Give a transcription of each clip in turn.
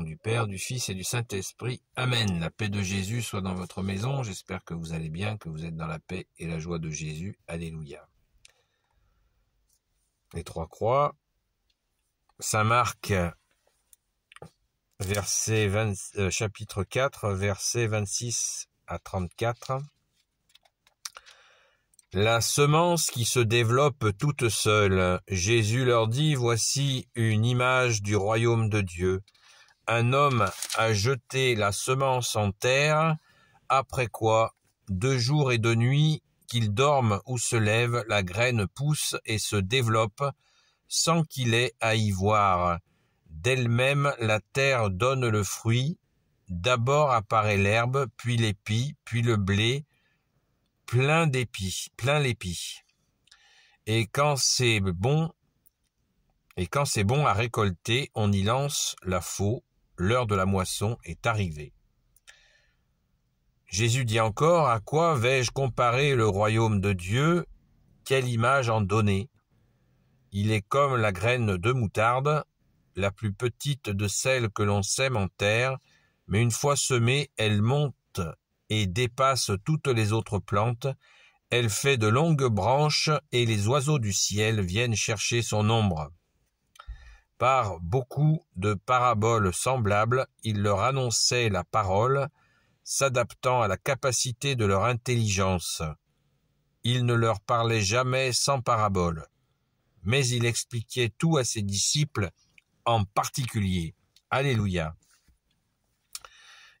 du Père, du Fils et du Saint-Esprit. Amen. La paix de Jésus soit dans votre maison. J'espère que vous allez bien, que vous êtes dans la paix et la joie de Jésus. Alléluia. Les trois croix. Saint Marc, verset euh, chapitre 4, verset 26 à 34. La semence qui se développe toute seule. Jésus leur dit, voici une image du royaume de Dieu un homme a jeté la semence en terre, après quoi, deux jours et deux nuits, qu'il dorme ou se lève, la graine pousse et se développe, sans qu'il ait à y voir. D'elle-même la terre donne le fruit, d'abord apparaît l'herbe, puis l'épi, puis le blé, plein d'épis, plein l'épi. Et quand c'est bon, et quand c'est bon à récolter, on y lance la faux, l'heure de la moisson est arrivée. Jésus dit encore, à quoi vais-je comparer le royaume de Dieu Quelle image en donner Il est comme la graine de moutarde, la plus petite de celles que l'on sème en terre, mais une fois semée, elle monte et dépasse toutes les autres plantes, elle fait de longues branches et les oiseaux du ciel viennent chercher son ombre. Par beaucoup de paraboles semblables, il leur annonçait la parole, s'adaptant à la capacité de leur intelligence. Il ne leur parlait jamais sans parabole, mais il expliquait tout à ses disciples en particulier. Alléluia.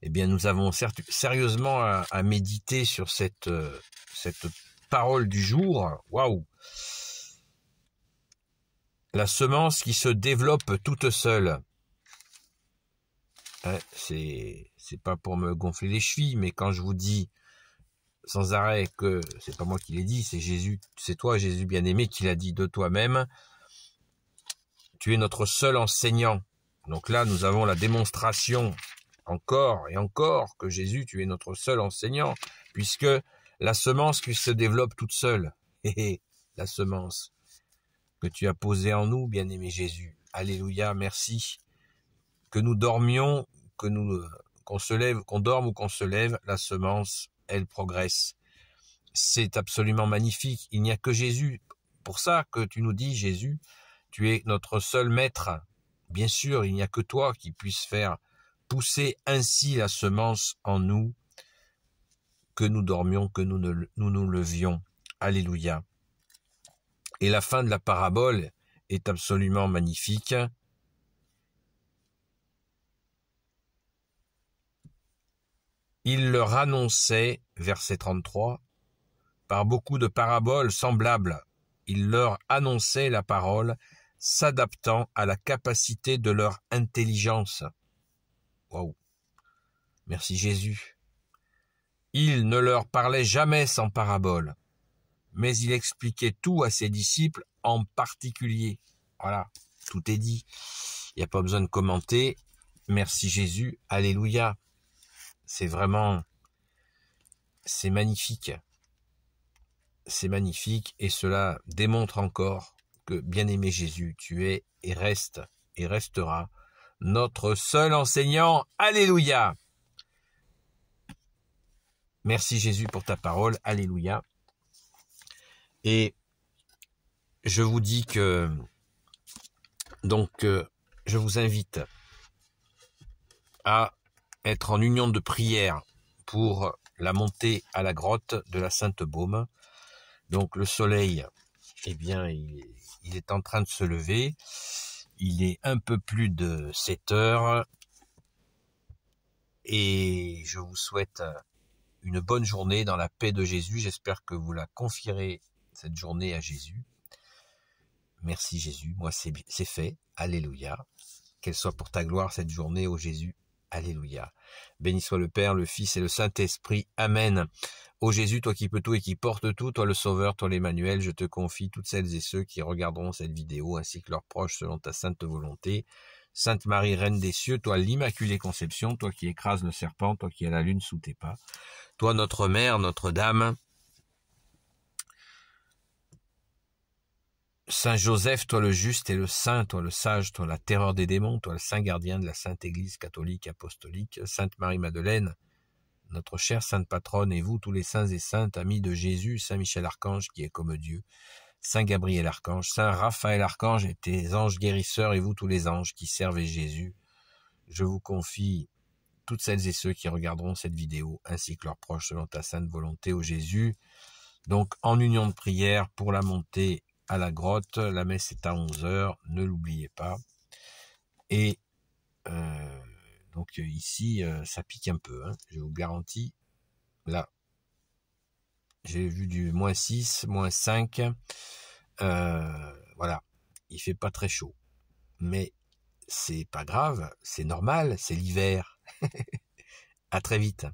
Eh bien, nous avons sérieusement à, méditer sur cette, euh, cette parole du jour. Waouh la semence qui se développe toute seule. Ce c'est c'est pas pour me gonfler les chevilles, mais quand je vous dis sans arrêt que c'est pas moi qui l'ai dit, c'est Jésus, c'est toi Jésus bien-aimé qui l'a dit de toi-même. Tu es notre seul enseignant. Donc là, nous avons la démonstration encore et encore que Jésus, tu es notre seul enseignant, puisque la semence qui se développe toute seule. la semence que tu as posé en nous, bien-aimé Jésus. Alléluia, merci. Que nous dormions, que nous euh, qu'on se lève, qu'on dorme ou qu'on se lève, la semence, elle progresse. C'est absolument magnifique. Il n'y a que Jésus. Pour ça que tu nous dis, Jésus, tu es notre seul maître. Bien sûr, il n'y a que toi qui puisse faire pousser ainsi la semence en nous, que nous dormions, que nous ne, nous, nous levions. Alléluia. Et la fin de la parabole est absolument magnifique. Il leur annonçait, verset 33, par beaucoup de paraboles semblables, il leur annonçait la parole, s'adaptant à la capacité de leur intelligence. Waouh Merci Jésus. Il ne leur parlait jamais sans parabole, mais il expliquait tout à ses disciples en particulier. Voilà, tout est dit. Il n'y a pas besoin de commenter. Merci Jésus, Alléluia. C'est vraiment, c'est magnifique. C'est magnifique et cela démontre encore que, bien-aimé Jésus, tu es et reste et resteras notre seul enseignant. Alléluia. Merci Jésus pour ta parole. Alléluia. Et je vous dis que, donc, euh, je vous invite à être en union de prière pour la montée à la grotte de la Sainte Baume. Donc le soleil, eh bien, il, est en train de se lever. Il est un peu plus de 7 heures. Et je vous souhaite une bonne journée dans la paix de Jésus. J'espère que vous la confierez cette journée à Jésus. Merci Jésus, moi c'est fait. Alléluia. Qu'elle soit pour ta gloire cette journée, ô Jésus. Alléluia. Béni soit le Père, le Fils et le Saint-Esprit. Amen. Ô Jésus, toi qui peux tout et qui portes tout, toi le Sauveur, toi l'Emmanuel, je te confie toutes celles et ceux qui regarderont cette vidéo ainsi que leurs proches selon ta sainte volonté. Sainte Marie, Reine des cieux, toi l'Immaculée Conception, toi qui écrases le serpent, toi qui as la lune sous tes pas, toi notre Mère, notre Dame, Saint Joseph, toi le juste et le saint, toi le sage, toi la terreur des démons, toi le saint gardien de la sainte Église catholique apostolique, Sainte Marie-Madeleine, notre chère sainte patronne, et vous tous les saints et saintes, amis de Jésus, Saint Michel-Archange qui est comme Dieu, Saint Gabriel-Archange, Saint Raphaël-Archange et tes anges guérisseurs, et vous tous les anges qui servez Jésus, je vous confie toutes celles et ceux qui regarderont cette vidéo, ainsi que leurs proches selon ta sainte volonté, au Jésus. Donc, en union de prière pour la montée à la grotte. La messe est à 11h, ne l'oubliez pas. Et euh, donc euh, ici, euh, ça pique un peu, hein. je vous garantis. Là, j'ai vu du moins 6, moins 5. voilà, il fait pas très chaud. Mais c'est pas grave, c'est normal, c'est l'hiver. à très vite.